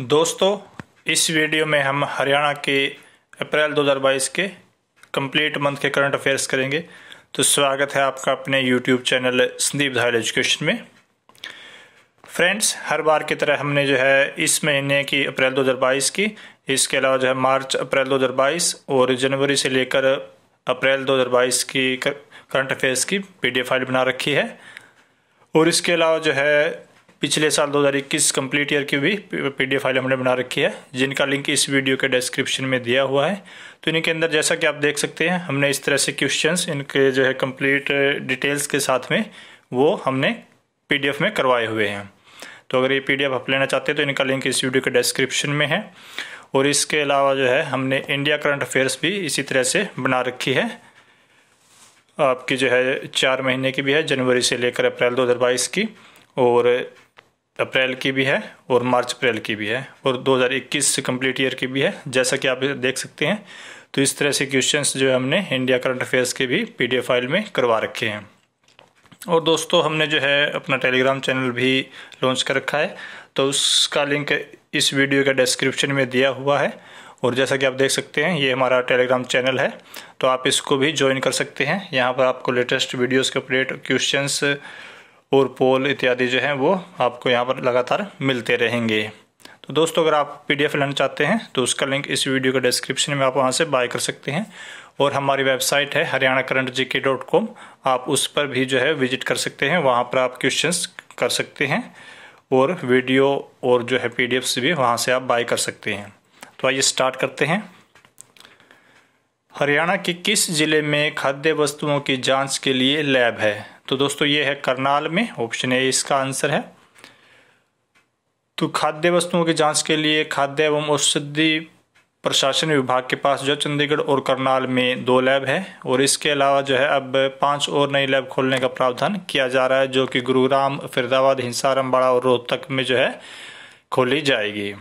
दोस्तों इस वीडियो में हम हरियाणा के अप्रैल 2022 के कंप्लीट मंथ के करंट अफेयर्स करेंगे तो स्वागत है आपका अपने YouTube channel Sandeep Dhayal education में फ्रेंड्स हर बार की तरह हमने जो है इस महीने की अप्रैल 2022 की इसके अलावा जो है मार्च अप्रैल 2022 और जनवरी से लेकर अप्रैल 2022 की करंट अफेयर्स की पीडीएफ फाइल बना रखी है और इसके अलावा जो है पिछले साल 2021 कंप्लीट ईयर की भी पीडीएफ फाइल हमने बना रखी है जिनका लिंक इस वीडियो के डिस्क्रिप्शन में दिया हुआ है तो इनके अंदर जैसा कि आप देख सकते हैं हमने इस तरह से क्वेश्चंस इनके जो है कंप्लीट डिटेल्स uh, के साथ में वो हमने पीडीएफ में करवाए हुए हैं तो अगर ये एफ आप लेना चाहते हैं तो इनका लिंक इस वीडियो के डिस्क्रिप्शन में है और इसके अलावा जो है हमने इंडिया करंट अफेयर्स भी इसी तरह से बना रखी है आपकी जो है चार महीने की भी है जनवरी से लेकर अप्रैल बाईस की और अप्रैल की भी है और मार्च अप्रैल की भी है और 2021 कंप्लीट ईयर की भी है जैसा कि आप देख सकते हैं तो इस तरह से क्वेश्चंस जो है हमने इंडिया करंट अफेयर्स के भी पीडीएफ फाइल में करवा रखे हैं और दोस्तों हमने जो है अपना टेलीग्राम चैनल भी लॉन्च कर रखा है तो उसका लिंक इस वीडियो के डिस्क्रिप्शन में दिया हुआ है और जैसा कि आप देख सकते हैं ये हमारा टेलीग्राम चैनल है तो आप इसको भी ज्वाइन कर सकते हैं यहाँ पर आपको लेटेस्ट वीडियोज़ के अपडेट क्वेश्चंस और पोल इत्यादि जो है वो आपको यहाँ पर लगातार मिलते रहेंगे तो दोस्तों अगर आप पी लेना चाहते हैं तो उसका लिंक इस वीडियो के डिस्क्रिप्शन में आप वहाँ से बाय कर सकते हैं और हमारी वेबसाइट है हरियाणा करंट जी के डॉट कॉम आप उस पर भी जो है विजिट कर सकते हैं वहाँ पर आप क्वेश्चंस कर सकते हैं और वीडियो और जो है पी भी वहाँ से आप बाय कर सकते हैं तो आइए स्टार्ट करते हैं हरियाणा के किस जिले में खाद्य वस्तुओं की जांच के लिए लैब है तो दोस्तों ये है करनाल में ऑप्शन ए इसका आंसर है तो खाद्य वस्तुओं की जांच के लिए खाद्य एवं औषधि प्रशासन विभाग के पास जो चंडीगढ़ और करनाल में दो लैब है और इसके अलावा जो है अब पांच और नई लैब खोलने का प्रावधान किया जा रहा है जो कि गुरुग्राम फरीदाबाद हिंसाराम बाड़ा और रोहतक में जो है खोली जाएगी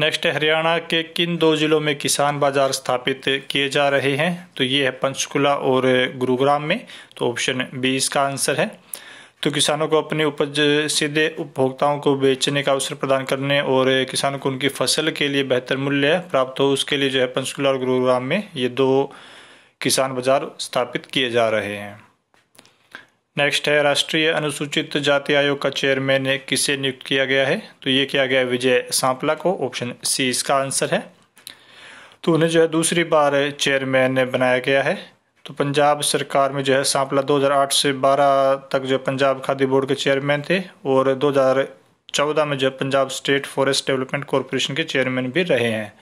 नेक्स्ट है हरियाणा के किन दो ज़िलों में किसान बाजार स्थापित किए जा रहे हैं तो ये है पंचकुला और गुरुग्राम में तो ऑप्शन बी इसका आंसर है तो किसानों को अपनी उपज सीधे उपभोक्ताओं को बेचने का अवसर प्रदान करने और किसानों को उनकी फसल के लिए बेहतर मूल्य प्राप्त हो उसके लिए जो है पंचकुला और गुरुग्राम में ये दो किसान बाजार स्थापित किए जा रहे हैं नेक्स्ट है राष्ट्रीय अनुसूचित जाति आयोग का चेयरमैन किसे नियुक्त किया गया है तो ये किया गया विजय सांपला को ऑप्शन सी इसका आंसर है तो उन्हें जो है दूसरी बार चेयरमैन बनाया गया है तो पंजाब सरकार में जो है सांपला 2008 से 12 तक जो पंजाब खादी बोर्ड के चेयरमैन थे और 2014 में जो Punjab state forest development corporation के चेयरमैन भी रहे हैं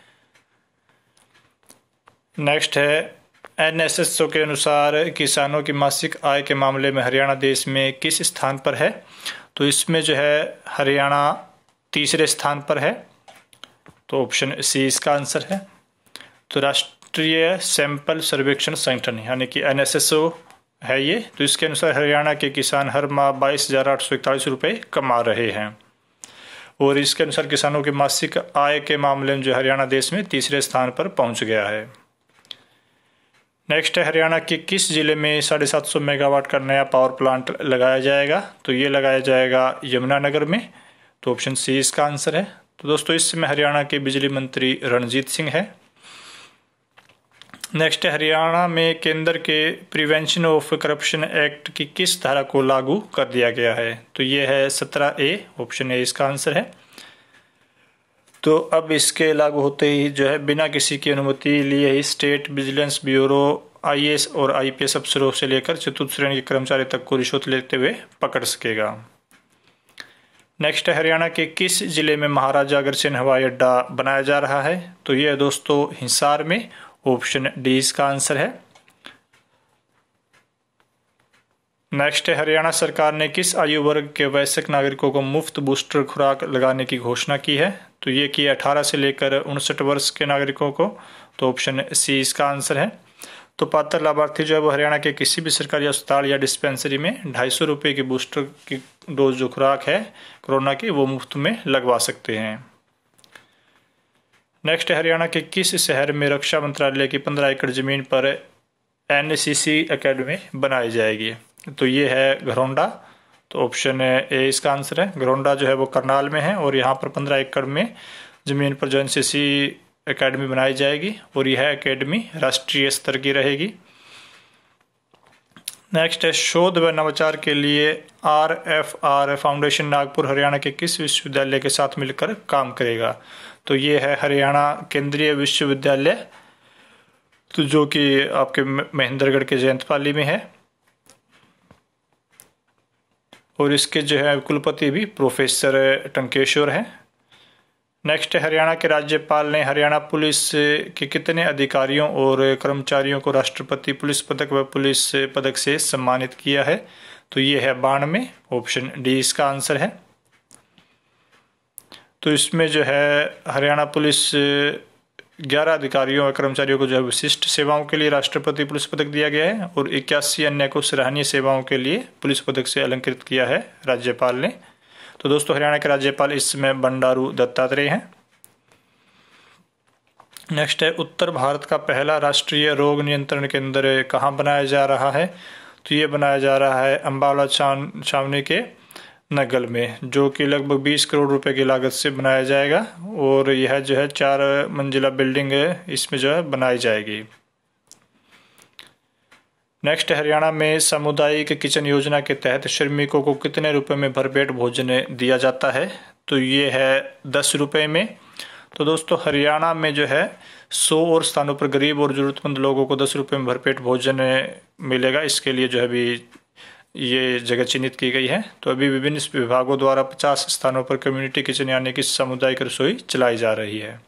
नेक्स्ट है एन एस ओ के अनुसार किसानों की मासिक आय के मामले में हरियाणा देश में किस स्थान पर है तो इसमें जो है हरियाणा तीसरे स्थान पर है तो ऑप्शन सी इसका आंसर है तो राष्ट्रीय सैंपल सर्वेक्षण संगठन यानी कि ओ है ये तो इसके अनुसार हरियाणा के किसान हर माह बाईस हज़ार आठ सौ इकतालीस रुपये कमा रहे हैं और इसके अनुसार किसानों की मासिक आय के मामले में जो हरियाणा देश में तीसरे स्थान पर पहुंच गया है नेक्स्ट है हरियाणा के किस ज़िले में साढ़े सात सौ मेगावाट का नया पावर प्लांट लगाया जाएगा तो ये लगाया जाएगा यमुनानगर में तो ऑप्शन सी इसका आंसर है तो दोस्तों इस समय हरियाणा के बिजली मंत्री रणजीत सिंह है नेक्स्ट है हरियाणा में केंद्र के प्रिवेंशन ऑफ करप्शन एक्ट की किस धारा को लागू कर दिया गया है तो ये है सत्रह ए ऑप्शन ए इसका आंसर है तो अब इसके लागू होते ही जो है बिना किसी की अनुमति लिए ही स्टेट विजिलेंस ब्यूरो आईएएस और आईपीएस अफसरों से लेकर चतुर्थ श्रेणी के कर्मचारी तक को रिश्वत लेते हुए पकड़ सकेगा नेक्स्ट है हरियाणा के किस ज़िले में महाराजा अग्रसेन हवाई अड्डा बनाया जा रहा है तो यह दोस्तों हिसार में ऑप्शन डी इसका आंसर है नेक्स्ट है हरियाणा सरकार ने किस आयु वर्ग के वयस्क नागरिकों को मुफ्त बूस्टर खुराक लगाने की घोषणा की है तो ये की अठारह से लेकर उनसठ वर्ष के नागरिकों को तो ऑप्शन सी इसका आंसर है तो पात्र लाभार्थी जो है वो हरियाणा के किसी भी सरकारी अस्पताल या डिस्पेंसरी में ढाई सौ रुपये की बूस्टर की डोज जो खुराक है कोरोना की वो मुफ्त में लगवा सकते हैं नेक्स्ट हरियाणा के किस शहर में रक्षा मंत्रालय की पंद्रह एकड़ जमीन पर एनसीसी एकेडमी बनाई जाएगी तो ये है घरौंडा तो ऑप्शन ए इसका आंसर है घरौंडा जो है वो करनाल में है और यहाँ पर पंद्रह एकड़ में ज़मीन पर जो एन एकेडमी बनाई जाएगी और यह एकेडमी राष्ट्रीय स्तर की रहेगी नेक्स्ट है शोध व नवाचार के लिए R F R foundation Nagpur Haryana के किस विश्वविद्यालय के साथ मिलकर काम करेगा तो ये है हरियाणा केंद्रीय विश्वविद्यालय तो जो कि आपके महेंद्रगढ़ के जयंतपाली में है और इसके जो है कुलपति भी प्रोफेसर टंकेश्वर हैं नेक्स्ट हरियाणा के राज्यपाल ने हरियाणा पुलिस के कितने अधिकारियों और कर्मचारियों को राष्ट्रपति पुलिस पदक व पुलिस पदक से सम्मानित किया है तो ये है बानवे ऑप्शन डी इसका आंसर है तो इसमें जो है हरियाणा पुलिस ग्यारह अधिकारियों और कर्मचारियों को जो है विशिष्ट सेवाओं के लिए राष्ट्रपति पुलिस पदक दिया गया है और इक्यासी अन्य को सराहनीय सेवाओं के लिए पुलिस पदक से अलंकृत किया है राज्यपाल ने तो दोस्तों हरियाणा के राज्यपाल इस समय बंडारू दत्तात्रेय हैं नेक्स्ट है उत्तर भारत का पहला राष्ट्रीय रोग नियंत्रण केंद्र कहाँ बनाया जा रहा है तो ये बनाया जा रहा है अम्बाला छावनी के नगल में जो कि लगभग 20 करोड़ रुपए की लागत से बनाया जाएगा और यह जो है चार मंजिला बिल्डिंग है इसमें जो है बनाई जाएगी नेक्स्ट हरियाणा में सामुदायिक किचन योजना के तहत श्रमिकों को कितने रुपए में भरपेट भोजन दिया जाता है तो ये है दस रुपये में तो दोस्तों हरियाणा में जो है सौ और स्थानों पर गरीब और ज़रूरतमंद लोगों को दस रुपये में भरपेट भोजन मिलेगा इसके लिए जो है भी ये जगह चिन्हित की गई है तो अभी विभिन्न विभागों द्वारा 50 स्थानों पर कम्युनिटी किचन यानी कि सामुदायिक रसोई चलाई जा रही है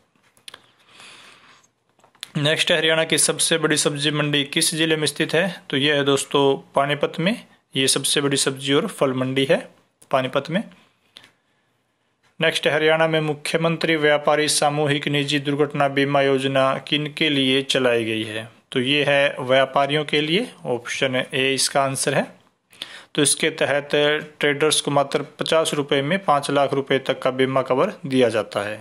नेक्स्ट हरियाणा की सबसे बड़ी सब्जी मंडी किस जिले में स्थित है तो यह है दोस्तों पानीपत में ये सबसे बड़ी सब्जी और फल मंडी है पानीपत में नेक्स्ट हरियाणा में मुख्यमंत्री व्यापारी सामूहिक निजी दुर्घटना बीमा योजना किन के लिए चलाई गई है तो ये है व्यापारियों के लिए ऑप्शन ए इसका आंसर है तो इसके तहत ट्रेडर्स को मात्र पचास रुपये में पाँच लाख रुपए तक का बीमा कवर दिया जाता है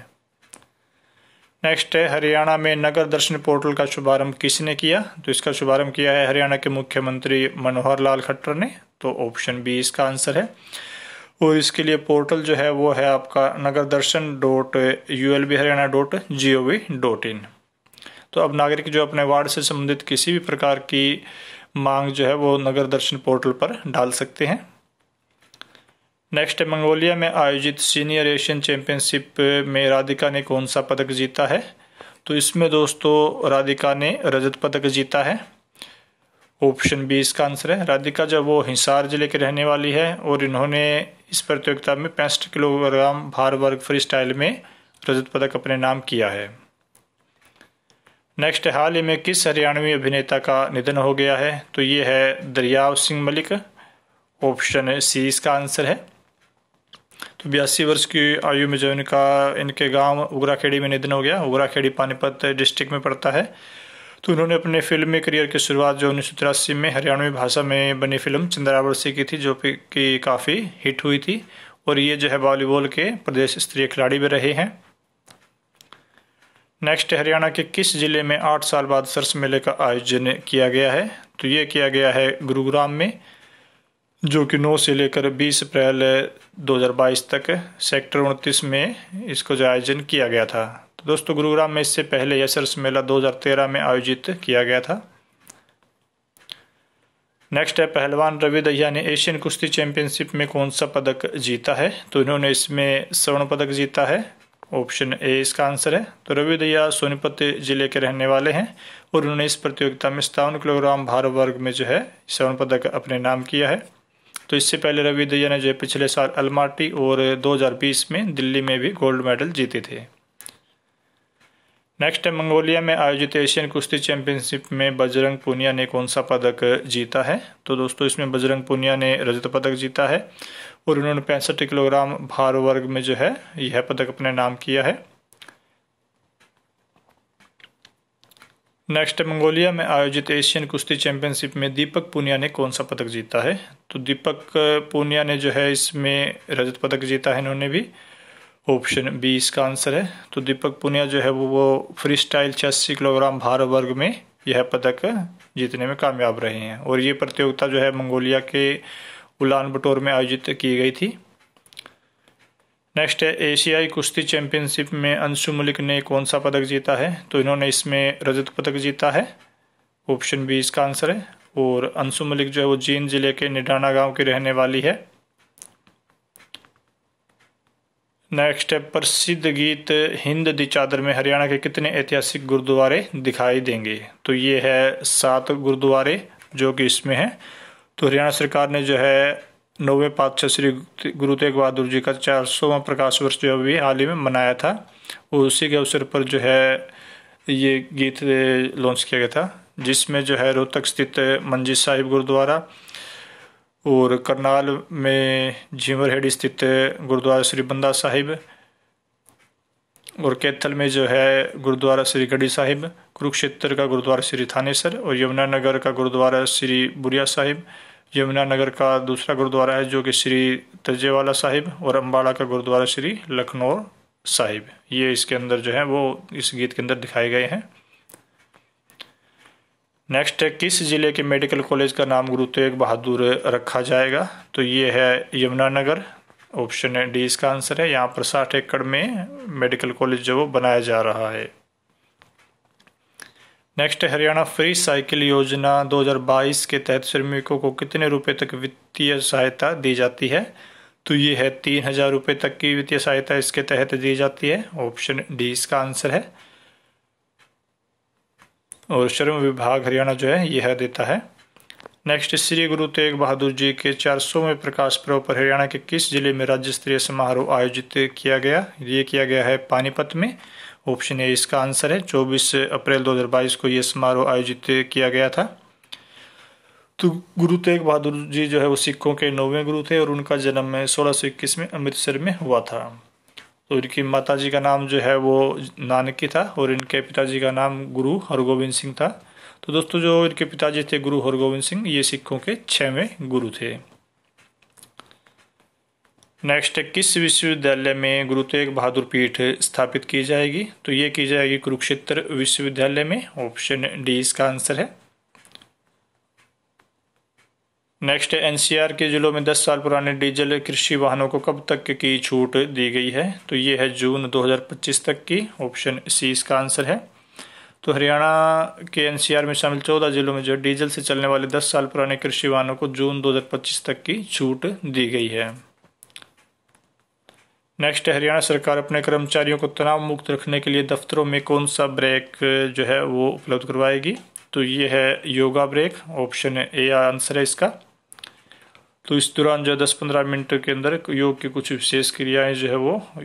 नेक्स्ट है हरियाणा में नगर दर्शन पोर्टल का शुभारंभ किसने किया तो इसका शुभारंभ किया है हरियाणा के मुख्यमंत्री मनोहर लाल खट्टर ने तो ऑप्शन बी इसका आंसर है और इसके लिए पोर्टल जो है वो है आपका Nagar Darshan dot U L B Haryana dot G O V dot in तो अब नागरिक जो अपने वार्ड से संबंधित किसी भी प्रकार की मांग जो है वो नगर दर्शन पोर्टल पर डाल सकते हैं नेक्स्ट है मंगोलिया में आयोजित सीनियर एशियन चैम्पियनशिप में राधिका ने कौन सा पदक जीता है तो इसमें दोस्तों राधिका ने रजत पदक जीता है ऑप्शन बी इसका आंसर है राधिका जब वो हिसार जिले के रहने वाली है और इन्होंने इस प्रतियोगिता में पैंसठ किलोग्राम भार वर्ग फ्री स्टाइल में रजत पदक अपने नाम किया है नेक्स्ट हाल ही में किस हरियाणवी अभिनेता का निधन हो गया है तो ये है दरियाव सिंह मलिक ऑप्शन सी इसका आंसर है तो बयासी वर्ष की आयु में जो इनका इनके गांव उगराखेड़ी में निधन हो गया उगराखेड़ी पानीपत डिस्ट्रिक्ट में पड़ता है तो उन्होंने अपने फिल्मी करियर की शुरुआत जो उन्नीस में हरियाणवी भाषा में बनी फिल्म चंद्रावर्सी की थी जो कि काफ़ी हिट हुई थी और ये जो है वॉलीबॉल के प्रदेश स्तरीय खिलाड़ी भी रहे हैं नेक्स्ट हरियाणा के किस ज़िले में आठ साल बाद सरस मेले का आयोजन किया गया है तो ये किया गया है गुरुग्राम में जो कि 9 से लेकर 20 अप्रैल 2022 तक सेक्टर उनतीस में इसको जो आयोजन किया गया था तो दोस्तों गुरुग्राम में इससे पहले यह सरस मेला 2013 में आयोजित किया गया था नेक्स्ट है पहलवान रवि दहिया ने एशियन कुश्ती चैंपियनशिप में कौन सा पदक जीता है तो इन्होंने इसमें स्वर्ण पदक जीता है ऑप्शन ए इसका आंसर है तो रवि दया सोनीपत जिले के रहने वाले हैं और उन्होंने इस प्रतियोगिता में सत्तावन किलोग्राम भार वर्ग में जो है स्वर्ण पदक अपने नाम किया है तो इससे पहले रवि दया ने जो है पिछले साल अलमाटी और 2020 में दिल्ली में भी गोल्ड मेडल जीते थे नेक्स्ट है मंगोलिया में आयोजित एशियन कुश्ती चैंपियनशिप में बजरंग पुनिया ने कौन सा पदक जीता है तो दोस्तों इसमें बजरंग पुनिया ने रजत पदक जीता है और उन्होंने पैंसठ किलोग्राम भार वर्ग में जो है यह पदक अपने नाम किया है नेक्स्ट मंगोलिया में आयोजित एशियन कुश्ती चैंपियनशिप में दीपक पूनिया ने कौन सा पदक जीता है तो दीपक पूनिया ने जो है इसमें रजत पदक जीता है इन्होंने भी ऑप्शन बी इसका आंसर है तो दीपक पूनिया जो है वो वो फ्री स्टाइल छियासी किलोग्राम भार वर्ग में यह पदक जीतने में कामयाब रहे हैं और ये प्रतियोगिता जो है मंगोलिया के उलान बटोर में आयोजित की गई थी नेक्स्ट है एशियाई कुश्ती चैंपियनशिप में अंशु मलिक ने कौन सा पदक जीता है तो इन्होंने इसमें रजत पदक जीता है ऑप्शन बी इसका आंसर है और अंशु मलिक जो है वो जींद जिले के निडाना गांव की रहने वाली है नेक्स्ट है प्रसिद्ध गीत हिंद दी चादर में हरियाणा के कितने ऐतिहासिक गुरुद्वारे दिखाई देंगे तो ये है सात गुरुद्वारे जो कि इसमें हैं तो हरियाणा सरकार ने जो है नौवें पातशाह श्री गुरु तेग बहादुर जी का चार सौवा प्रकाश वर्ष जो अभी हाल ही में मनाया था उसी के अवसर पर जो है ये गीत लॉन्च किया गया था जिसमें जो है रोहतक स्थित मंजी साहिब गुरुद्वारा और करनाल में झीमर हेड़ी स्थित गुरुद्वारा श्री बंदा साहिब और कैथल में जो है गुरुद्वारा श्री गढ़ी साहिब कुरुक्षेत्र का गुरुद्वारा श्री थानेसर और यमुनानगर का गुरुद्वारा श्री बुरिया साहिब यमुनानगर का दूसरा गुरुद्वारा है जो कि श्री तजेवाला साहिब और अम्बाड़ा का गुरुद्वारा श्री लखनऊ साहिब ये इसके अंदर जो है वो इस गीत के अंदर दिखाए गए हैं नेक्स्ट है किस ज़िले के मेडिकल कॉलेज का नाम गुरु तेग बहादुर रखा जाएगा तो ये है यमुनानगर ऑप्शन डी इसका आंसर है यहाँ पर साठ एकड़ में मेडिकल कॉलेज जो वो बनाया जा रहा है नेक्स्ट हरियाणा फ्री साइकिल योजना 2022 के तहत श्रमिकों को कितने रुपए तक वित्तीय सहायता दी जाती है तो ये है तीन हजार रुपये तक की वित्तीय सहायता इसके तहत दी जाती है ऑप्शन डी इसका आंसर है और श्रम विभाग हरियाणा जो है यह देता है नेक्स्ट श्री गुरु तेग बहादुर जी के चार सौवें प्रकाश पर्व पर हरियाणा के किस जिले में राज्य स्तरीय समारोह आयोजित किया गया ये किया गया है पानीपत में ऑप्शन ए इसका आंसर है 24 अप्रैल 2022 को ये समारोह आयोजित किया गया था तो गुरु तेग बहादुर जी जो है वो सिखों के नौवें गुरु थे और उनका जन्म सोलह में अमृतसर में हुआ था तो इनकी माता जी का नाम जो है वो नानकी था और इनके पिताजी का नाम गुरु हरगोविंद सिंह था तो दोस्तों जो इनके पिताजी थे गुरु हरगोविंद सिंह ये सिखों के छवें गुरु थे नेक्स्ट है किस विश्वविद्यालय में गुरु तेग बहादुर पीठ स्थापित की जाएगी तो ये की जाएगी कुरुक्षेत्र विश्वविद्यालय में ऑप्शन डी इसका आंसर है नेक्स्ट है एनसीआर के जिलों में 10 साल पुराने डीजल कृषि वाहनों को कब तक की छूट दी गई है तो ये है जून 2025 तक की ऑप्शन सी इसका आंसर है तो हरियाणा के एनसीआर में शामिल चौदह जिलों में जो डीजल से चलने वाले दस साल पुराने कृषि वाहनों को जून 2025 तक की छूट दी गई है नेक्स्ट है हरियाणा सरकार अपने कर्मचारियों को तनाव मुक्त रखने के लिए दफ्तरों में कौन सा ब्रेक uh, जो है वो उपलब्ध करवाएगी तो ये है yoga break option A answer है इसका तो इस दौरान जो दस पंद्रह मिनट के अंदर योग की कुछ विशेष क्रियाएं जो है वो uh,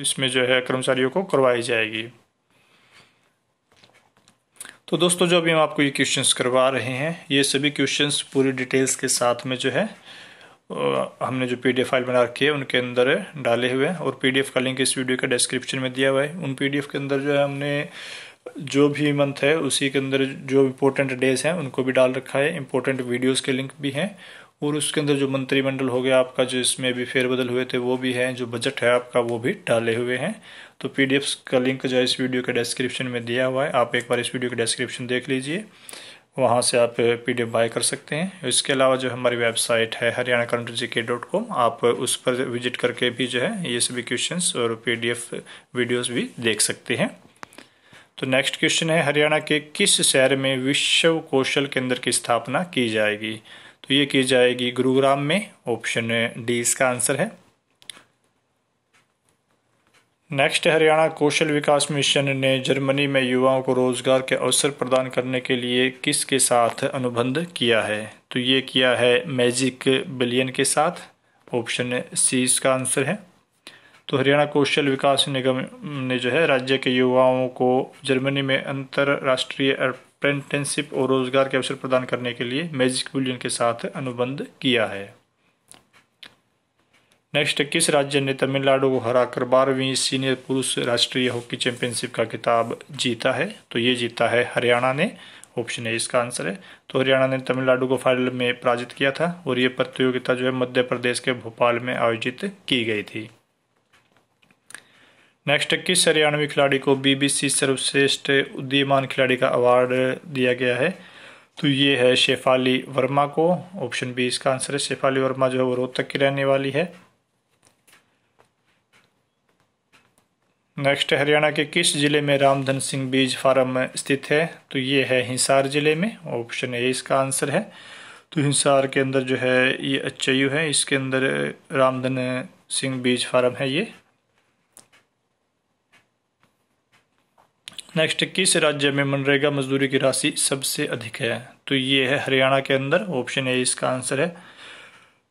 इसमें जो है कर्मचारियों को करवाई जाएगी तो दोस्तों जो अभी हम आपको ये क्वेश्चंस करवा रहे हैं ये सभी क्वेश्चंस पूरी डिटेल्स के साथ में जो है हमने जो पी फाइल बना रखी है उनके अंदर डाले हुए हैं और पी का लिंक इस वीडियो के डिस्क्रिप्शन में दिया हुआ है उन पी के अंदर जो है हमने जो भी मंथ है उसी के अंदर जो इम्पोर्टेंट डेज हैं उनको भी डाल रखा है इम्पोर्टेंट वीडियोस के लिंक भी हैं और उसके अंदर जो मंत्रिमंडल हो गया आपका जो इसमें भी फेरबदल हुए थे वो भी हैं जो बजट है आपका वो भी डाले हुए हैं तो पी का लिंक जो है इस वीडियो के डिस्क्रिप्शन में दिया हुआ है आप एक बार इस वीडियो के डिस्क्रिप्शन देख लीजिए वहाँ से आप पी डी बाय कर सकते हैं इसके अलावा जो हमारी वेबसाइट है हरियाणा करंट जी के डॉट कॉम आप उस पर विजिट करके भी जो है ये सभी क्वेश्चंस और पीडीएफ वीडियोस भी देख सकते हैं तो नेक्स्ट क्वेश्चन है हरियाणा के किस शहर में विश्व कौशल केंद्र की स्थापना की जाएगी तो ये की जाएगी गुरुग्राम में ऑप्शन डी इसका आंसर है नेक्स्ट हरियाणा कौशल विकास मिशन ने जर्मनी में युवाओं को रोजगार के अवसर प्रदान करने के लिए किसके साथ अनुबंध किया है तो ये किया है मैजिक बिलियन के साथ ऑप्शन सी इसका आंसर है तो हरियाणा कौशल विकास निगम ने जो है राज्य के युवाओं को जर्मनी में अंतर्राष्ट्रीय अप्रेंटेंसिप और रोजगार के अवसर प्रदान करने के लिए मैजिक बिलियन के साथ अनुबंध किया है नेक्स्ट किस राज्य ने तमिलनाडु को हराकर बारहवीं सीनियर पुरुष राष्ट्रीय हॉकी चैंपियनशिप का किताब जीता है तो ये जीता है हरियाणा ने ऑप्शन है इसका आंसर है तो हरियाणा ने तमिलनाडु को फाइनल में पराजित किया था और ये प्रतियोगिता जो है मध्य प्रदेश के भोपाल में आयोजित की गई थी नेक्स्ट किस हरियाणवी खिलाड़ी को बीबीसी सर्वश्रेष्ठ उद्यमान खिलाड़ी का अवार्ड दिया गया है तो ये है शेफाली वर्मा को ऑप्शन बी इसका आंसर है शेफाली वर्मा जो है वो रोहतक की रहने वाली है नेक्स्ट हरियाणा के किस जिले में रामधन सिंह बीज फार्म स्थित है तो ये है हिसार जिले में ऑप्शन ए इसका आंसर है तो हिसार के अंदर जो है ये यू है इसके अंदर रामधन सिंह बीज फार्म है ये नेक्स्ट किस राज्य में मनरेगा मजदूरी की राशि सबसे अधिक है तो ये है हरियाणा के अंदर ऑप्शन ए इसका आंसर है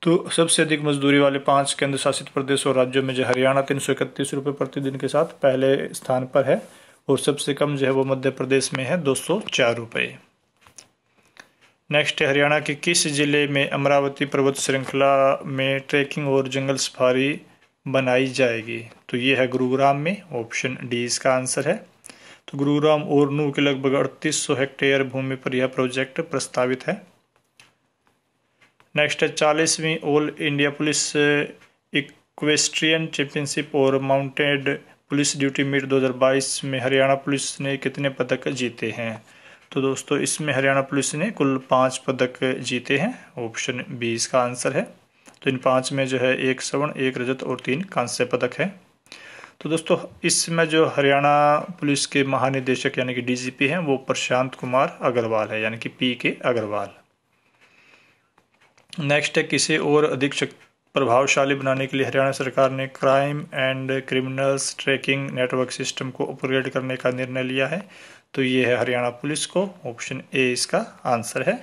तो सबसे अधिक मजदूरी वाले पांच केंद्र शासित प्रदेश और राज्यों में जो हरियाणा तीन सौ इकतीस रुपये प्रतिदिन के साथ पहले स्थान पर है और सबसे कम जो है वो मध्य प्रदेश में है दो सौ चार रुपये नेक्स्ट हरियाणा के किस ज़िले में अमरावती पर्वत श्रृंखला में ट्रैकिंग और जंगल सफारी बनाई जाएगी तो ये है गुरुग्राम में ऑप्शन डी इसका आंसर है तो गुरुग्राम और नू के लगभग अड़तीस सौ हेक्टेयर भूमि पर यह प्रोजेक्ट प्रस्तावित है नेक्स्ट है चालीसवीं all India police equestrian championship और माउंटेड पुलिस ड्यूटी मीट 2022 में हरियाणा पुलिस ने कितने पदक जीते हैं तो दोस्तों इसमें हरियाणा पुलिस ने कुल पाँच पदक जीते हैं ऑप्शन बी इसका आंसर है तो इन पाँच में जो है एक स्वर्ण एक रजत और तीन कांस्य पदक है तो दोस्तों इसमें जो हरियाणा पुलिस के महानिदेशक यानी कि डीजीपी हैं वो प्रशांत कुमार अग्रवाल है यानी कि पी के अग्रवाल नेक्स्ट है किसे और अधिक प्रभावशाली बनाने के लिए हरियाणा सरकार ने crime and criminals tracking network system को अपग्रेड करने का निर्णय लिया है तो ये है हरियाणा पुलिस को ऑप्शन ए इसका आंसर है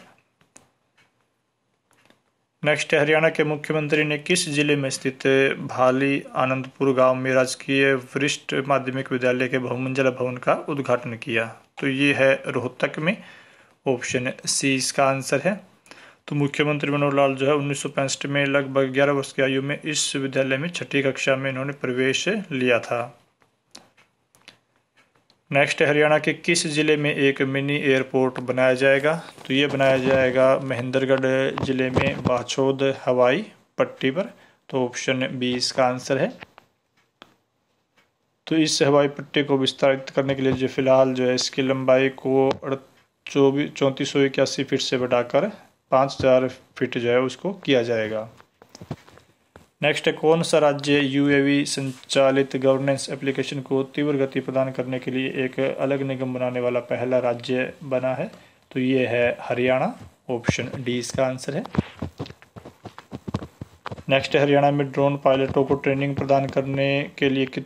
नेक्स्ट है हरियाणा के मुख्यमंत्री ने किस जिले में स्थित भाली आनंदपुर गांव में राजकीय वरिष्ठ माध्यमिक विद्यालय के बहुमंजिला भवन का उद्घाटन किया तो ये है रोहतक में ऑप्शन सी इसका आंसर है तो मुख्यमंत्री मनोहर लाल जो है उन्नीस में लगभग 11 वर्ष की आयु में इस विद्यालय में छठी कक्षा में इन्होंने प्रवेश लिया था नेक्स्ट हरियाणा के किस ज़िले में एक मिनी एयरपोर्ट बनाया जाएगा तो ये बनाया जाएगा महेंद्रगढ़ ज़िले में बाछोद हवाई पट्टी पर तो ऑप्शन बी इसका आंसर है तो इस हवाई पट्टी को विस्तारित करने के लिए जो फ़िलहाल जो है इसकी लंबाई को चौबीस चौंतीस सौ इक्यासी फीट से बढ़ाकर पाँच हज़ार फिट जो है उसको किया जाएगा नेक्स्ट है कौन सा राज्य यू संचालित गवर्नेंस एप्लीकेशन को तीव्र गति प्रदान करने के लिए एक अलग निगम बनाने वाला पहला राज्य बना है तो ये है हरियाणा ऑप्शन डी इसका आंसर है नेक्स्ट हरियाणा में ड्रोन पायलटों को ट्रेनिंग प्रदान करने के लिए कि,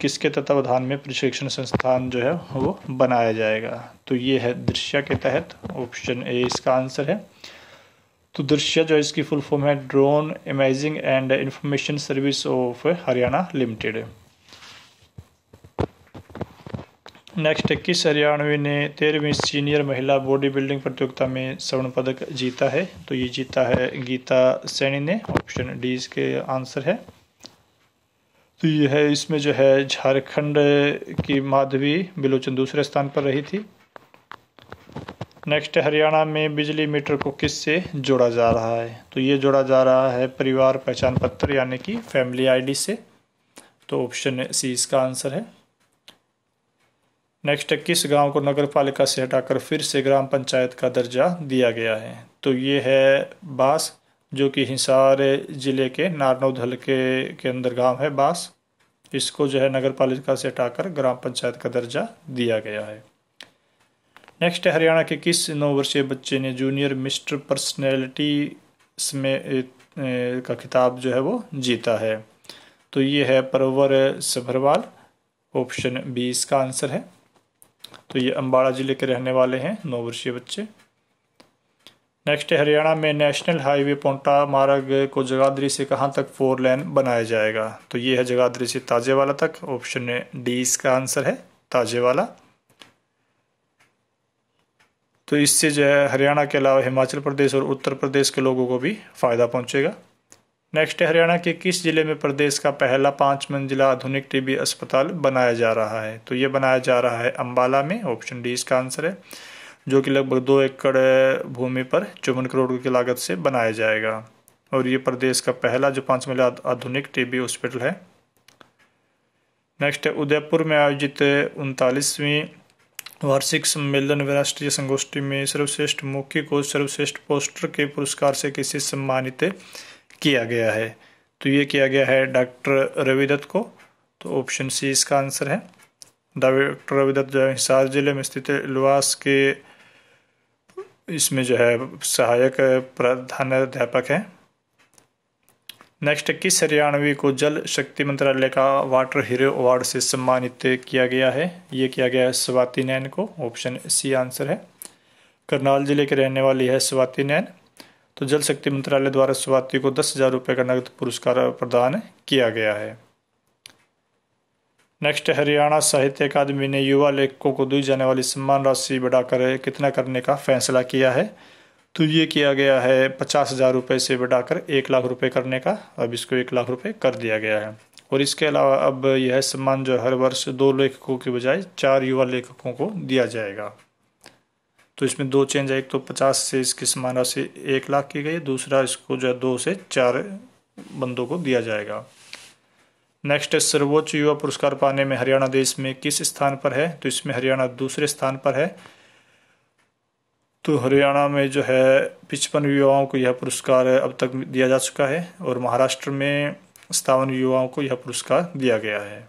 किसके तत्वावधान में प्रशिक्षण संस्थान जो है वो बनाया जाएगा तो ये है दृश्य के तहत ऑप्शन ए इसका आंसर है तो दृश्य जो इसकी फुल फॉर्म है drone imaging and information service of Haryana limited next इक्कीस हरियाणवी ने तेरहवीं सीनियर महिला बॉडी बिल्डिंग प्रतियोगिता में स्वर्ण पदक जीता है तो ये जीता है गीता सैनी ने ऑप्शन डी इसके आंसर है तो यह है इसमें जो है झारखंड की माधवी बिलोचन दूसरे स्थान पर रही थी नेक्स्ट हरियाणा में बिजली मीटर को किस से जोड़ा जा रहा है तो ये जोड़ा जा रहा है परिवार पहचान पत्र यानी कि फैमिली आईडी से तो ऑप्शन सी इसका आंसर है नेक्स्ट किस गांव को नगर पालिका से हटाकर फिर से ग्राम पंचायत का दर्जा दिया गया है तो ये है बास जो कि हिसार जिले के नारनौद हल्के के अंदर गाँव है बास इसको जो है नगर पालिका से हटाकर ग्राम पंचायत का दर्जा दिया गया है नेक्स्ट है हरियाणा के किस नौ वर्षीय बच्चे ने जूनियर मिस्टर पर्सनैलिटी में का खिताब जो है वो जीता है तो ये है परवर सभरवाल ऑप्शन बी इसका आंसर है तो ये अम्बाड़ा ज़िले के रहने वाले हैं नौ वर्षीय बच्चे नेक्स्ट है हरियाणा में नेशनल हाईवे पोंटा मार्ग को जगाधरी से कहाँ तक फोर लेन बनाया जाएगा तो ये है जगाधरी से ताजेवाला तक ऑप्शन डी इसका आंसर है ताजेवाला तो इससे जो है हरियाणा के अलावा हिमाचल प्रदेश और उत्तर प्रदेश के लोगों को भी फ़ायदा पहुंचेगा नेक्स्ट हरियाणा के किस ज़िले में प्रदेश का पहला पाँच मंजिला आधुनिक टीबी अस्पताल बनाया जा रहा है तो ये बनाया जा रहा है अम्बाला में ऑप्शन डी इसका आंसर है जो कि लगभग दो एकड़ भूमि पर चौवन करोड़ की लागत से बनाया जाएगा और ये प्रदेश का पहला जो पाँच मंजिला आधुनिक टीबी हॉस्पिटल है नेक्स्ट है उदयपुर में आयोजित उनतालीसवीं वार्षिक सम्मेलन व राष्ट्रीय संगोष्ठी में सर्वश्रेष्ठ मुख्य को सर्वश्रेष्ठ पोस्टर के पुरस्कार से किसे सम्मानित किया गया है तो ये किया गया है डॉक्टर रविदत्त को तो ऑप्शन सी इसका आंसर है डॉक्टर रविदत्त जो है हिसार जिले में स्थित लुवास के इसमें जो है सहायक प्रधानाध्यापक हैं नेक्स्ट किस हरियाणवी को जल शक्ति मंत्रालय का वाटर हीरो अवार्ड से सम्मानित किया गया है ये किया गया है स्वाति नैन को ऑप्शन सी आंसर है करनाल जिले की रहने वाली है स्वाति नैन तो जल शक्ति मंत्रालय द्वारा स्वाति को दस हजार रुपये का नगद पुरस्कार प्रदान किया गया है नेक्स्ट हरियाणा साहित्य अकादमी ने युवा लेखकों को दी जाने वाली सम्मान राशि बढ़ाकर कितना करने का फैसला किया है तो ये किया गया है पचास हज़ार रुपये से बढ़ाकर एक लाख रुपये करने का अब इसको एक लाख रुपये कर दिया गया है और इसके अलावा अब यह सम्मान जो हर वर्ष दो लेखकों के बजाय चार युवा लेखकों को दिया जाएगा तो इसमें दो चेंज है एक तो पचास से इसकी समान राशि एक लाख की गई दूसरा इसको जो है दो से चार बंदों को दिया जाएगा नेक्स्ट है सर्वोच्च युवा पुरस्कार पाने में हरियाणा देश में किस स्थान पर है तो इसमें हरियाणा दूसरे स्थान पर है तो हरियाणा में जो है पिचपन युवाओं को यह पुरस्कार अब तक दिया जा चुका है और महाराष्ट्र में सतावन युवाओं को यह पुरस्कार दिया गया है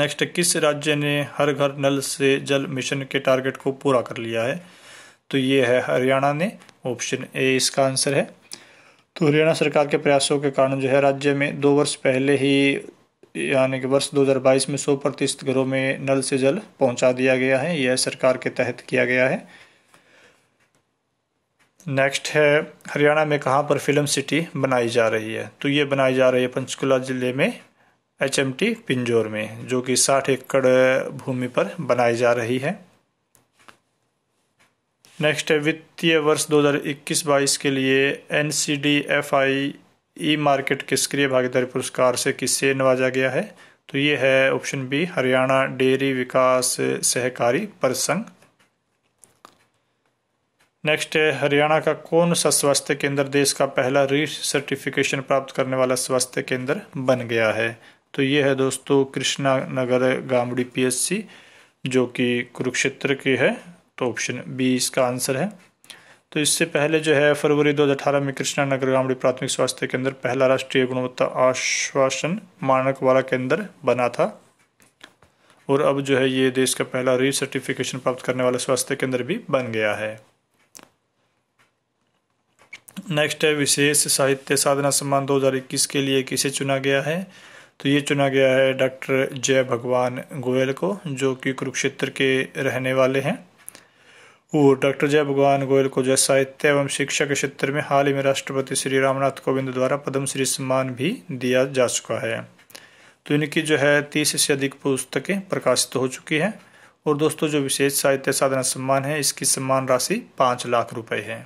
नेक्स्ट किस राज्य ने हर घर नल से जल मिशन के टारगेट को पूरा कर लिया है तो ये है हरियाणा ने ऑप्शन ए इसका आंसर है तो हरियाणा सरकार के प्रयासों के कारण जो है राज्य में दो वर्ष पहले ही यानी कि वर्ष 2022 में 100 प्रतिशत घरों में नल से जल पहुंचा दिया गया है यह सरकार के तहत किया गया है नेक्स्ट है हरियाणा में कहाँ पर फिल्म सिटी बनाई जा रही है तो ये बनाई जा रही है पंचकुला ज़िले में एच एम टी पिंजौर में जो कि 60 एकड़ भूमि पर बनाई जा रही है नेक्स्ट है वित्तीय वर्ष 2021-22 के लिए N C D F I E market के सक्रिय भागीदारी पुरस्कार से किससे नवाजा गया है तो ये है ऑप्शन बी हरियाणा डेयरी विकास सहकारी परिसंघ नेक्स्ट है हरियाणा का कौन सा स्वास्थ्य केंद्र देश का पहला री सर्टिफिकेशन प्राप्त करने वाला स्वास्थ्य केंद्र बन गया है तो ये है दोस्तों कृष्णा नगर गामड़ी पीएससी जो कि कुरुक्षेत्र की है तो ऑप्शन बी इसका आंसर है तो इससे पहले जो है फरवरी 2018 में कृष्णा नगर ग्रामीण प्राथमिक स्वास्थ्य केंद्र पहला राष्ट्रीय गुणवत्ता आश्वासन मानक वाला केंद्र बना था और अब जो है ये देश का पहला री सर्टिफिकेशन प्राप्त करने वाला स्वास्थ्य केंद्र भी बन गया है नेक्स्ट है विशेष साहित्य साधना सम्मान 2021 के लिए किसे चुना गया है तो ये चुना गया है डॉक्टर जय भगवान गोयल को जो कि कुरुक्षेत्र के रहने वाले हैं वो डॉक्टर जय भगवान गोयल को जो साहित्य एवं शिक्षा के क्षेत्र में हाल ही में राष्ट्रपति श्री रामनाथ कोविंद द्वारा पद्मश्री सम्मान भी दिया जा चुका है तो इनकी जो है तीस से अधिक पुस्तकें प्रकाशित हो चुकी हैं और दोस्तों जो विशेष साहित्य साधना सम्मान है इसकी सम्मान राशि पाँच लाख रुपए है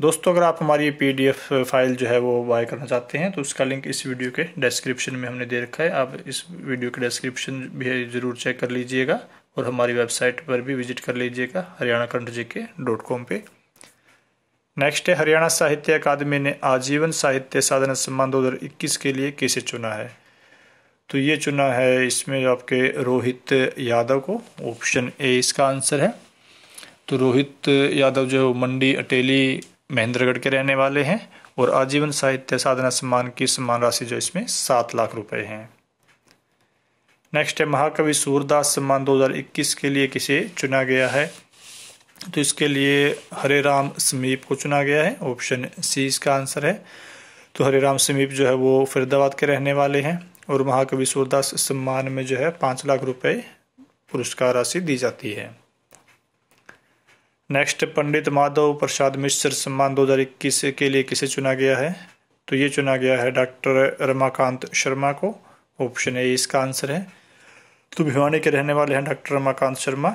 दोस्तों अगर आप हमारी डी एफ फाइल जो है वो बाय करना चाहते हैं तो उसका लिंक इस वीडियो के डिस्क्रिप्शन में हमने दे रखा है आप इस वीडियो के डिस्क्रिप्शन भी ज़रूर चेक कर लीजिएगा और हमारी वेबसाइट पर भी विजिट कर लीजिएगा हरियाणा कंठ जी के डॉट कॉम पर नेक्स्ट है हरियाणा साहित्य अकादमी ने आजीवन साहित्य साधना सम्मान दो हज़ार इक्कीस के लिए किसे चुना है तो ये चुना है इसमें आपके रोहित यादव को ऑप्शन ए इसका आंसर है तो रोहित यादव जो मंडी अटेली महेंद्रगढ़ के रहने वाले हैं और आजीवन साहित्य साधना सम्मान की सम्मान राशि जो इसमें सात लाख रुपए हैं नेक्स्ट है महाकवि सूरदास सम्मान 2021 के लिए किसे चुना गया है तो इसके लिए हरे राम समीप को चुना गया है ऑप्शन सी इसका आंसर है तो हरे राम समीप जो है वो फरीदाबाद के रहने वाले हैं और महाकवि सूरदास सम्मान में जो है पाँच लाख रुपये पुरस्कार राशि दी जाती है नेक्स्ट पंडित माधव प्रसाद मिश्र सम्मान 2021 के लिए किसे चुना गया है तो ये चुना गया है डॉक्टर रमाकांत शर्मा को ऑप्शन ए इसका आंसर है तो भिवानी के रहने वाले हैं डॉक्टर रमाकांत शर्मा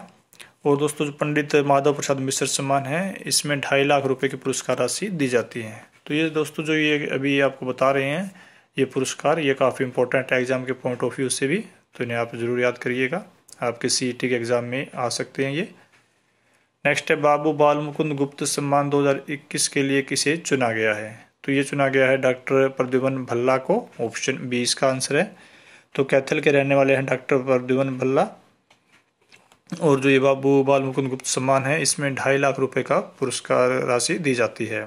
और दोस्तों जो पंडित माधव प्रसाद मिश्र सम्मान है इसमें ढाई लाख रुपए की पुरस्कार राशि दी जाती है तो ये दोस्तों जो ये अभी ये आपको बता रहे हैं ये पुरस्कार ये काफ़ी इंपॉर्टेंट है एग्ज़ाम के पॉइंट ऑफ व्यू से भी तो इन्हें आप ज़रूर याद करिएगा आपके सी e के एग्ज़ाम में आ सकते हैं ये नेक्स्ट है बाबू बाल मुकुंद गुप्त सम्मान 2021 के लिए किसे चुना गया है तो ये चुना गया है डॉक्टर प्रद्युमन भल्ला को ऑप्शन बी इसका आंसर है तो कैथल के रहने वाले हैं डॉक्टर प्रद्युमन भल्ला और जो ये बाबू बाल मुकुंद गुप्त सम्मान है इसमें ढाई लाख रुपए का पुरस्कार राशि दी जाती है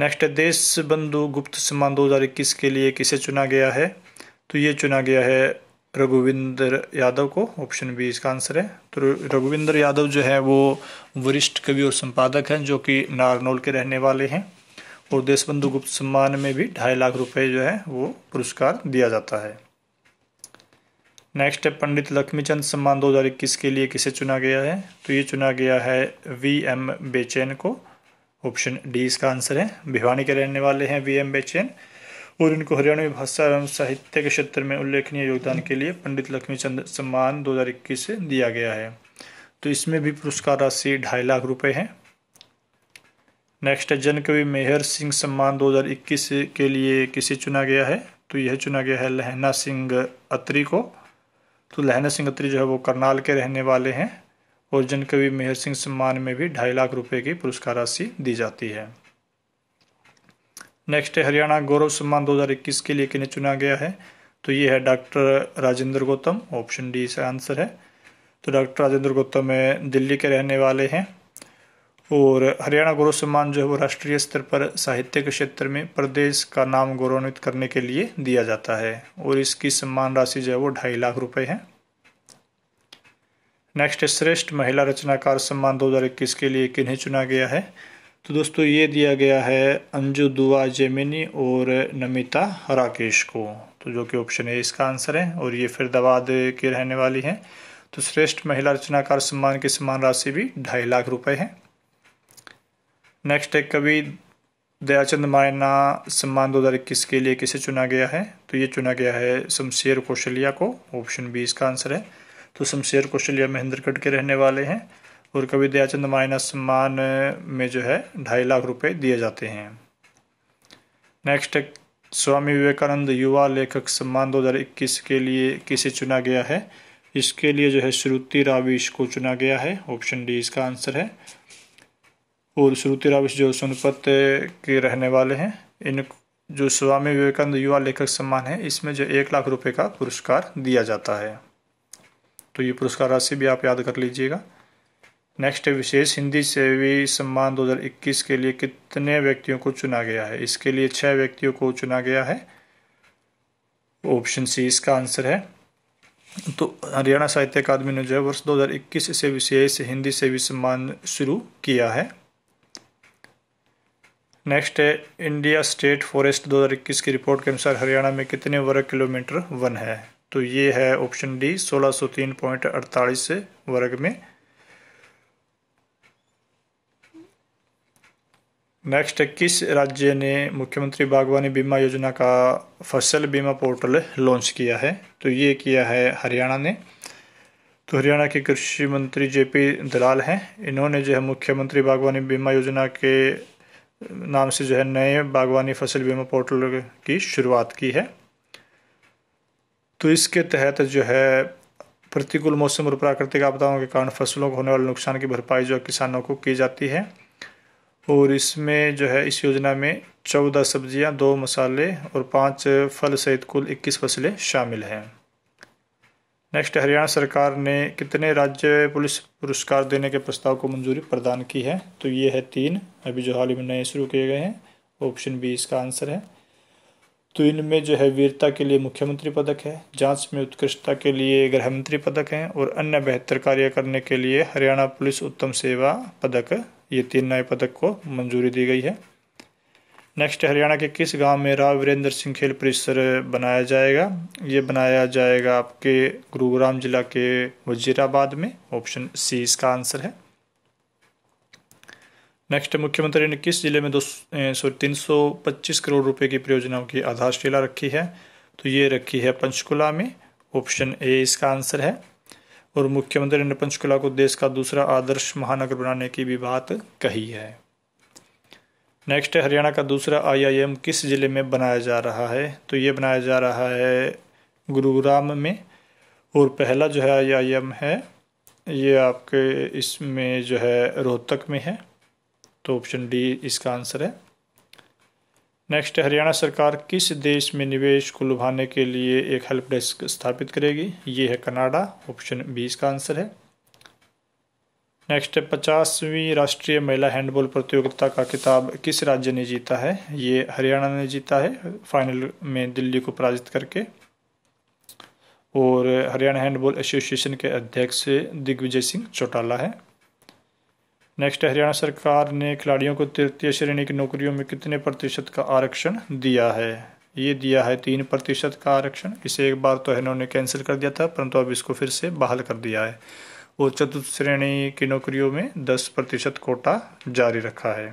नेक्स्ट है देश बंधु गुप्त सम्मान 2021 के लिए किसे चुना गया है तो ये चुना गया है रघुविंदर यादव को ऑप्शन बी इसका आंसर है तो रघुविंदर यादव जो है वो वरिष्ठ कवि और संपादक हैं जो कि नारनौल के रहने वाले हैं और देशबंधु गुप्त सम्मान में भी ढाई लाख रुपए जो है वो पुरस्कार दिया जाता है नेक्स्ट है पंडित लक्ष्मीचंद सम्मान 2021 के लिए किसे चुना गया है तो ये चुना गया है वी एम बेचैन को ऑप्शन डी इसका आंसर है भिवानी के रहने वाले हैं वी एम बेचैन और इनको हरियाणवी भाषा एवं साहित्य के क्षेत्र में उल्लेखनीय योगदान के लिए पंडित लक्ष्मीचंद सम्मान 2021 से दिया गया है तो इसमें भी पुरस्कार राशि ढाई लाख रुपए है नेक्स्ट है जन कवि मेहर सिंह सम्मान 2021 के लिए किसे चुना गया है तो यह चुना गया है लहना सिंह अत्री को तो लहना सिंह अत्री जो है वो करनाल के रहने वाले हैं और जन कवि मेहर सिंह सम्मान में भी ढाई लाख रुपए की पुरस्कार राशि दी जाती है नेक्स्ट है हरियाणा गौरव सम्मान 2021 के लिए किन्हें चुना गया है तो ये है doctor Rajendra Gautam option D से आंसर है तो डॉक्टर राजेंद्र गौतम दिल्ली के रहने वाले हैं और हरियाणा गौरव सम्मान जो है वो राष्ट्रीय स्तर पर साहित्य के क्षेत्र में प्रदेश का नाम गौरवान्वित करने के लिए दिया जाता है और इसकी सम्मान राशि जो है वो ढाई लाख रुपए है नेक्स्ट श्रेष्ठ महिला रचनाकार सम्मान 2021 के लिए किन्हें चुना गया है तो दोस्तों ये दिया गया है अंजू दुआ जेमिनी और नमिता राकेश को तो जो कि ऑप्शन ए इसका आंसर है और ये फिरदाबाद की रहने वाली हैं तो श्रेष्ठ महिला रचनाकार सम्मान की सम्मान राशि भी ढाई लाख रुपए है नेक्स्ट है कवि दयाचंद मायना सम्मान दो हज़ार इक्कीस के लिए किसे चुना गया है तो ये चुना गया है शमशेर कौशल्या को ऑप्शन बी इसका आंसर है तो शमशेर कौशल्या महेंद्रगढ़ के रहने वाले हैं और कवि दयाचंद मायना सम्मान में जो है ढाई लाख रुपए दिए जाते हैं नेक्स्ट है स्वामी विवेकानंद युवा लेखक सम्मान 2021 के लिए किसे चुना गया है इसके लिए जो है श्रुति राविश को चुना गया है ऑप्शन डी इसका आंसर है और श्रुति राविश जो सोनपत के रहने वाले हैं इन जो स्वामी विवेकानंद युवा लेखक सम्मान है इसमें जो एक लाख रुपए का पुरस्कार दिया जाता है तो ये पुरस्कार राशि भी आप याद कर लीजिएगा नेक्स्ट विशेष हिंदी सेवी सम्मान 2021 के लिए कितने व्यक्तियों को चुना गया है इसके लिए छः व्यक्तियों को चुना गया है ऑप्शन सी इसका आंसर है तो हरियाणा साहित्य अकादमी ने जो है वर्ष 2021 से विशेष हिंदी सेवी सम्मान शुरू किया है नेक्स्ट है इंडिया स्टेट फॉरेस्ट 2021 की रिपोर्ट के अनुसार हरियाणा में कितने वर्ग किलोमीटर वन है तो ये है ऑप्शन डी 1603.48 वर्ग में नेक्स्ट किस राज्य ने मुख्यमंत्री बागवानी बीमा योजना का फसल बीमा पोर्टल लॉन्च किया है तो ये किया है हरियाणा ने तो हरियाणा के कृषि मंत्री जेपी दलाल हैं इन्होंने जो है मुख्यमंत्री बागवानी बीमा योजना के नाम से जो है नए बागवानी फसल बीमा पोर्टल की शुरुआत की है तो इसके तहत जो है प्रतिकूल मौसम और प्राकृतिक आपदाओं के कारण फसलों को होने वाले नुकसान की भरपाई जो किसानों को की जाती है और इसमें जो है इस योजना में चौदह सब्जियां, दो मसाले और पाँच फल सहित कुल इक्कीस फसलें शामिल हैं नेक्स्ट हरियाणा सरकार ने कितने राज्य पुलिस पुरस्कार देने के प्रस्ताव को मंजूरी प्रदान की है तो ये है तीन अभी जो हाल ही में नए शुरू किए गए हैं ऑप्शन बी इसका आंसर है तो इनमें जो है वीरता के लिए मुख्यमंत्री पदक है जांच में उत्कृष्टता के लिए गृह मंत्री पदक हैं और अन्य बेहतर कार्य करने के लिए हरियाणा पुलिस उत्तम सेवा पदक ये तीन नए पदक को मंजूरी दी गई है नेक्स्ट हरियाणा के किस गांव में राव वीरेंद्र सिंह खेल परिसर बनाया जाएगा ये बनाया जाएगा आपके गुरुग्राम जिला के वजीराबाद में ऑप्शन सी इसका आंसर है नेक्स्ट मुख्यमंत्री ने किस जिले में दो सॉरी तीन सौ पच्चीस करोड़ रुपए की परियोजनाओं की आधारशिला रखी है तो ये रखी है पंचकुला में ऑप्शन ए इसका आंसर है और मुख्यमंत्री ने पंचकुला को देश का दूसरा आदर्श महानगर बनाने की भी बात कही है नेक्स्ट है हरियाणा का दूसरा आईआईएम किस ज़िले में बनाया जा रहा है तो ये बनाया जा रहा है गुरुग्राम में और पहला जो है आईआईएम है ये आपके इसमें जो है रोहतक में है तो ऑप्शन डी इसका आंसर है नेक्स्ट हरियाणा सरकार किस देश में निवेश को लुभाने के लिए एक हेल्प डेस्क स्थापित करेगी ये है कनाडा ऑप्शन बी इसका आंसर है नेक्स्ट है पचासवीं राष्ट्रीय महिला हैंडबॉल प्रतियोगिता का किताब किस राज्य ने जीता है ये हरियाणा ने जीता है फाइनल में दिल्ली को पराजित करके और हरियाणा हैंडबॉल एसोसिएशन के अध्यक्ष दिग्विजय सिंह चौटाला है नेक्स्ट हरियाणा सरकार ने खिलाड़ियों को तृतीय श्रेणी की नौकरियों में कितने प्रतिशत का आरक्षण दिया है ये दिया है तीन प्रतिशत का आरक्षण इसे एक बार तो इन्होंने कैंसिल कर दिया था परंतु अब इसको फिर से बहाल कर दिया है और चतुर्थ श्रेणी की नौकरियों में 10 प्रतिशत कोटा जारी रखा है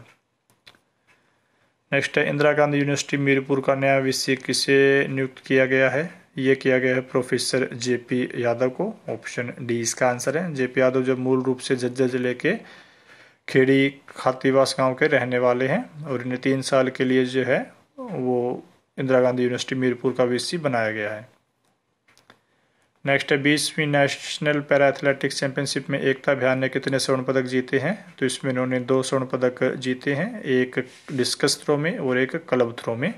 नेक्स्ट है इंदिरा गांधी यूनिवर्सिटी मीरपुर का नया विषय किसे नियुक्त किया गया है ये किया गया है प्रोफेसर जे पी यादव को ऑप्शन डी इसका आंसर है जे पी यादव जब मूल रूप से झज्जर जिले के खेड़ी खातीवास गांव के रहने वाले हैं और इन्हें तीन साल के लिए जो है वो इंदिरा गांधी यूनिवर्सिटी मीरपुर का वीसी बनाया गया है नेक्स्ट है बीसवीं नेशनल पैरा एथलेटिक्स चैंपियनशिप में एकता बिहार ने कितने स्वर्ण पदक जीते हैं तो इसमें इन्होंने दो स्वर्ण पदक जीते हैं एक डिस्कस थ्रो में और एक क्लब थ्रो में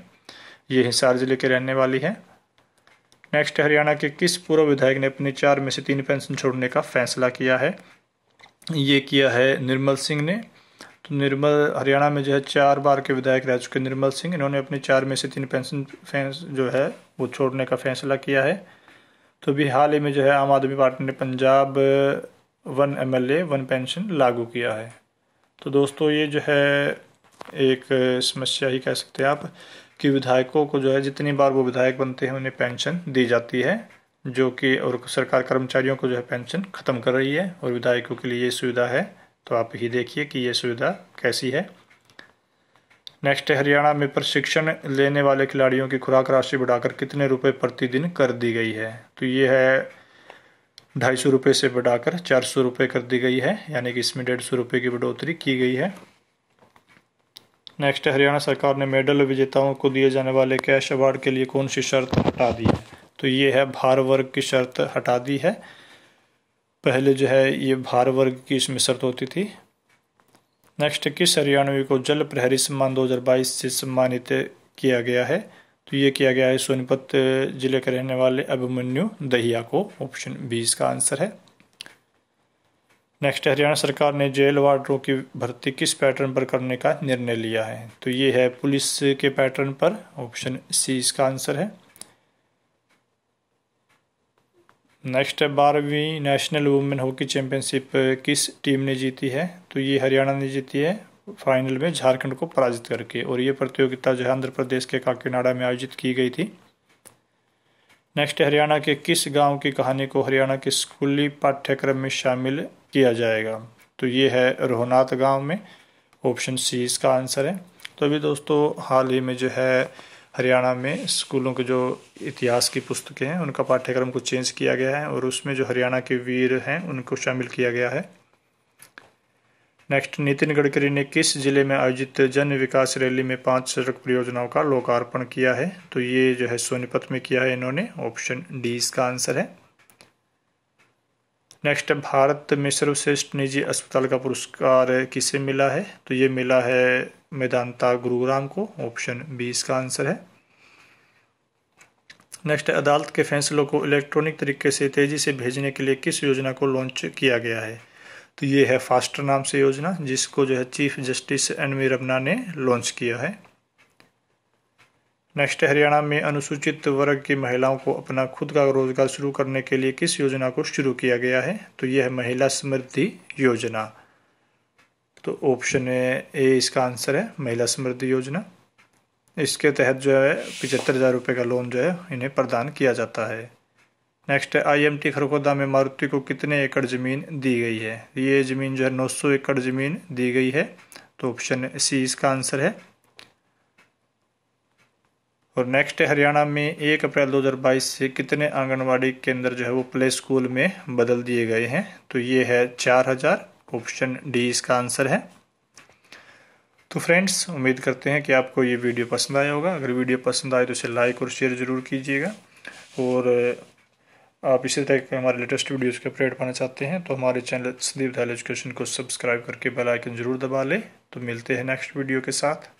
ये हिसार जिले के रहने वाली है नेक्स्ट हरियाणा के किस पूर्व विधायक ने अपने चार में से तीन पेंशन छोड़ने का फैसला किया है ये किया है निर्मल सिंह ने तो निर्मल हरियाणा में जो है चार बार के विधायक रह चुके निर्मल सिंह इन्होंने अपने चार में से तीन पेंशन जो है वो छोड़ने का फैसला किया है तो अभी हाल ही में जो है आम आदमी पार्टी ने Punjab one M L A one pension लागू किया है तो दोस्तों ये जो है एक समस्या ही कह सकते हैं आप कि विधायकों को जो है जितनी बार वो विधायक बनते हैं उन्हें पेंशन दी जाती है जो कि और सरकार कर्मचारियों को जो है पेंशन ख़त्म कर रही है और विधायकों के लिए ये सुविधा है तो आप ही देखिए कि ये सुविधा कैसी है नेक्स्ट हरियाणा में प्रशिक्षण लेने वाले खिलाड़ियों की खुराक राशि बढ़ाकर कितने रुपए प्रतिदिन कर दी गई है तो ये है ढाई सौ रुपये से बढ़ाकर चार सौ रुपये कर दी गई है यानी कि इसमें डेढ़ सौ रुपये की बढ़ोतरी की गई है नेक्स्ट हरियाणा सरकार ने मेडल विजेताओं को दिए जाने वाले कैश अवार्ड के लिए कौन सी शर्त हटा दी है तो ये है भार वर्ग की शर्त हटा दी है पहले जो है ये भार वर्ग की इसमें शर्त होती थी नेक्स्ट किस हरियाणवी को जल प्रहरी सम्मान 2022 से सम्मानित किया गया है तो ये किया गया है सोनीपत जिले के रहने वाले अभिमन्यु दहिया को ऑप्शन बी इसका आंसर है नेक्स्ट हरियाणा सरकार ने जेल वार्डरों की भर्ती किस पैटर्न पर करने का निर्णय लिया है तो ये है पुलिस के पैटर्न पर ऑप्शन सी इसका आंसर है नेक्स्ट है बारहवीं नेशनल वुमेन हॉकी चैंपियनशिप किस टीम ने जीती है तो ये हरियाणा ने जीती है फाइनल में झारखंड को पराजित करके और ये प्रतियोगिता जो है आंध्र प्रदेश के काकीनाडा में आयोजित की गई थी नेक्स्ट हरियाणा के किस गांव की कहानी को हरियाणा के स्कूली पाठ्यक्रम में शामिल किया जाएगा तो ये है रोहनाथ गांव में ऑप्शन सी इसका आंसर है तो अभी दोस्तों हाल ही में जो है हरियाणा में स्कूलों के जो इतिहास की पुस्तकें हैं उनका पाठ्यक्रम को चेंज किया गया है और उसमें जो हरियाणा के वीर हैं उनको शामिल किया गया है नेक्स्ट नितिन गडकरी ने किस जिले में आयोजित जन विकास रैली में पांच सड़क परियोजनाओं का लोकार्पण किया है तो ये जो है सोनीपत में किया है इन्होंने ऑप्शन डी इसका आंसर है नेक्स्ट भारत में सर्वश्रेष्ठ निजी अस्पताल का पुरस्कार किसे मिला है तो ये मिला है मेदांता गुरुग्राम को ऑप्शन बी इसका आंसर है नेक्स्ट अदालत के फैसलों को इलेक्ट्रॉनिक तरीके से तेज़ी से भेजने के लिए किस योजना को लॉन्च किया गया है तो ये है फास्टर नाम से योजना जिसको जो है chief justice N V Ramana ने लॉन्च किया है नेक्स्ट हरियाणा में अनुसूचित वर्ग की महिलाओं को अपना खुद का रोजगार शुरू करने के लिए किस योजना को शुरू किया गया है तो यह है महिला समृद्धि योजना तो ऑप्शन ए इसका आंसर है महिला समृद्धि योजना इसके तहत जो है पिचहत्तर हज़ार रुपये का लोन जो है इन्हें प्रदान किया जाता है नेक्स्ट है आई एम टी खरगोदा में मारुति को कितने एकड़ ज़मीन दी गई है ये ज़मीन जो है 900 एकड़ ज़मीन दी गई है तो ऑप्शन सी इसका आंसर है और नेक्स्ट है हरियाणा में एक अप्रैल 2022 से कितने आंगनवाड़ी केंद्र जो है वो प्ले स्कूल में बदल दिए गए हैं तो ये है चार हज़ार ऑप्शन डी इसका आंसर है तो फ्रेंड्स उम्मीद करते हैं कि आपको ये वीडियो पसंद आया होगा अगर वीडियो पसंद आए तो इसे लाइक और शेयर ज़रूर कीजिएगा और आप इसी तरह के हमारे लेटेस्ट वीडियोस के अपडेट पाना चाहते हैं तो हमारे चैनल संदीप धाल एजुकेशन को सब्सक्राइब करके बेल आइकन जरूर दबा लें तो मिलते हैं नेक्स्ट वीडियो के साथ